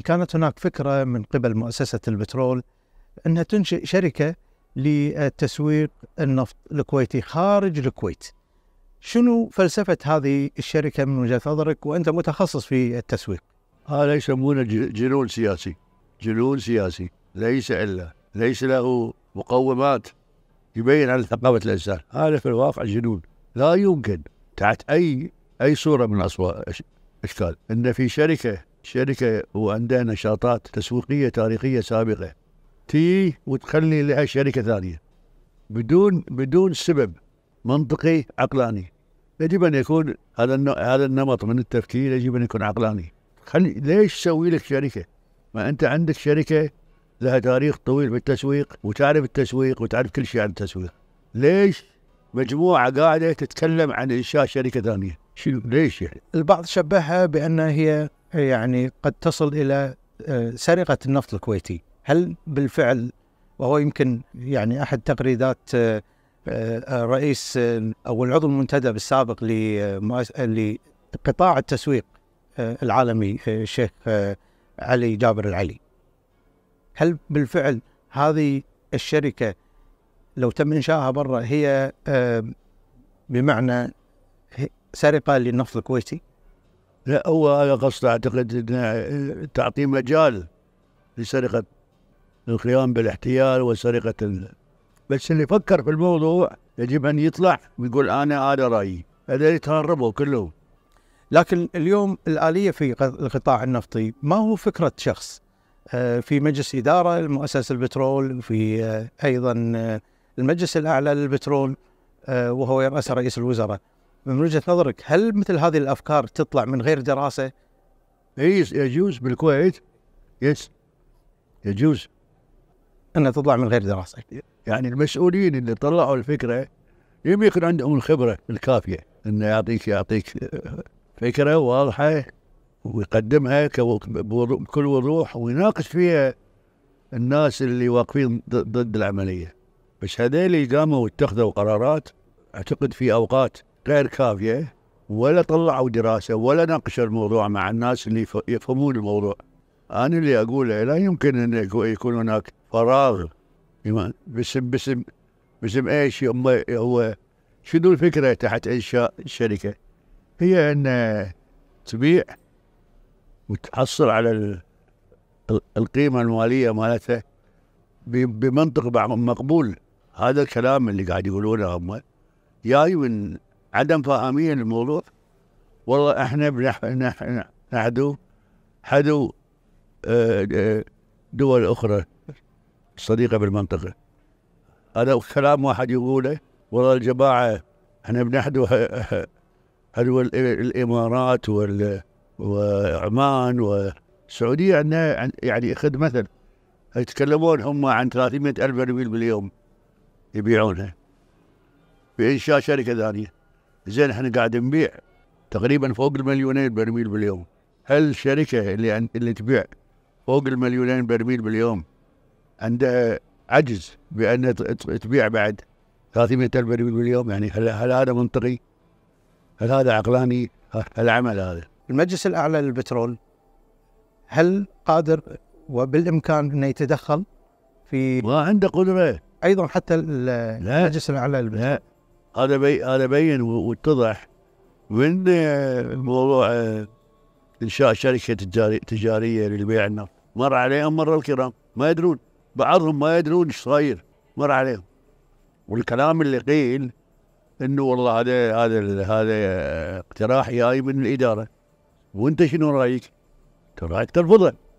كانت هناك فكرة من قبل مؤسسة البترول أنها تنشئ شركة لتسويق النفط الكويتي خارج الكويت شنو فلسفة هذه الشركة من وجهة نظرك وأنت متخصص في التسويق هذا يسمونه جنون سياسي جنون سياسي ليس إلا ليس له مقومات يبين عن ثقافة الإنسان هذا في الواقع جنون لا يمكن تحت أي أي صورة من أصوات إشكال أن في شركة شركة وعندها نشاطات تسويقية تاريخية سابقة تي وتخلي لها شركة ثانية بدون بدون سبب منطقي عقلاني يجب ان يكون هذا هذا النمط من التفكير يجب ان يكون عقلاني خلي ليش تسوي لك شركه؟ ما انت عندك شركه لها تاريخ طويل بالتسويق وتعرف التسويق وتعرف كل شيء عن التسويق ليش مجموعه قاعده تتكلم عن انشاء شركه ثانيه؟ شنو ليش يعني؟ البعض شبهها بان هي يعني قد تصل الى آه، سرقه النفط الكويتي، هل بالفعل وهو يمكن يعني احد تغريدات آه، آه، رئيس او العضو المنتدب السابق لقطاع التسويق العالمي الشيخ علي جابر العلي. هل بالفعل هذه الشركه لو تم انشائها برا هي بمعنى سرقه للنفط الكويتي؟ لا هو هذا قصد اعتقد انه تعطيه مجال لسرقه القيام بالاحتيال وسرقه ال... بس اللي فكر في الموضوع يجب ان يطلع ويقول انا هذا رايي هذول تهربوا كلهم لكن اليوم الاليه في القطاع النفطي ما هو فكره شخص آه، في مجلس اداره مؤسسه البترول في آه، ايضا آه، المجلس الاعلى للبترول وهو يرأس رئيس الوزراء من وجهه نظرك هل مثل هذه الافكار تطلع من غير دراسه؟ اي يجوز بالكويت يس يجوز انها تطلع من غير دراسه يعني المسؤولين اللي طلعوا الفكره يمكن يكون عندهم الخبره الكافيه انه يعطيك يعطيك فكره واضحه ويقدمها بكل وضوح ويناقش فيها الناس اللي واقفين ضد العمليه بس هذيل قاموا واتخذوا قرارات اعتقد في اوقات غير كافيه ولا طلعوا دراسه ولا ناقشوا الموضوع مع الناس اللي يفهمون الموضوع انا اللي اقوله لا يمكن ان يكون هناك فراغ باسم باسم باسم ايش هو شنو الفكره تحت انشاء الشركه؟ هي ان تبيع وتحصل على القيمه الماليه مالتها بمنطق مقبول هذا الكلام اللي قاعد يقولونه هم جاي من عدم فاهمين الموضوع والله احنا بنحن نحدو حدو دول اخرى صديقه بالمنطقه هذا كلام واحد يقوله والله الجماعه احنا بنحدو حدو الامارات وعمان والسعوديه عندنا يعني خد مثل يتكلمون هم عن 300 ألف برميل باليوم يبيعونها بإنشاء شركة ثانية زين احنا قاعد نبيع تقريبا فوق المليونين برميل باليوم هل الشركه اللي اللي تبيع فوق المليونين برميل باليوم عندها عجز بان تبيع بعد 300 الف برميل باليوم يعني هل, هل هذا منطقي؟ هل هذا عقلاني؟ العمل هذا المجلس الاعلى للبترول هل قادر وبالامكان انه يتدخل في ما عنده قدره ايضا حتى المجلس الاعلى للبترول لا هذا بي هذا بين واتضح من موضوع آه، انشاء شركه تجاريه للبيع النفط مر عليهم مر الكرام ما يدرون بعضهم ما يدرون ايش صاير مر عليهم والكلام اللي قيل انه والله هذا هذا هذا اقتراح جاي من الاداره وانت شنو رايك؟ ترى رايك ترفضه